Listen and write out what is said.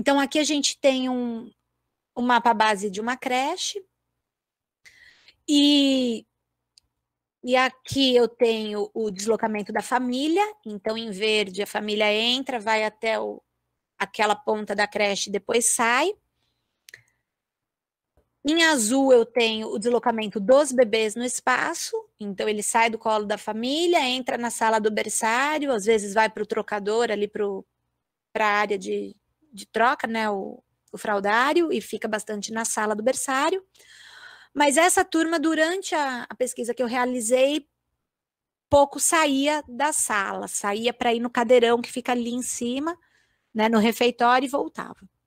Então, aqui a gente tem um, um mapa base de uma creche. E, e aqui eu tenho o deslocamento da família. Então, em verde, a família entra, vai até o, aquela ponta da creche e depois sai. Em azul eu tenho o deslocamento dos bebês no espaço, então ele sai do colo da família, entra na sala do berçário, às vezes vai para o trocador ali para a área de, de troca, né, o, o fraudário, e fica bastante na sala do berçário. Mas essa turma, durante a, a pesquisa que eu realizei, pouco saía da sala, saía para ir no cadeirão que fica ali em cima, né, no refeitório e voltava.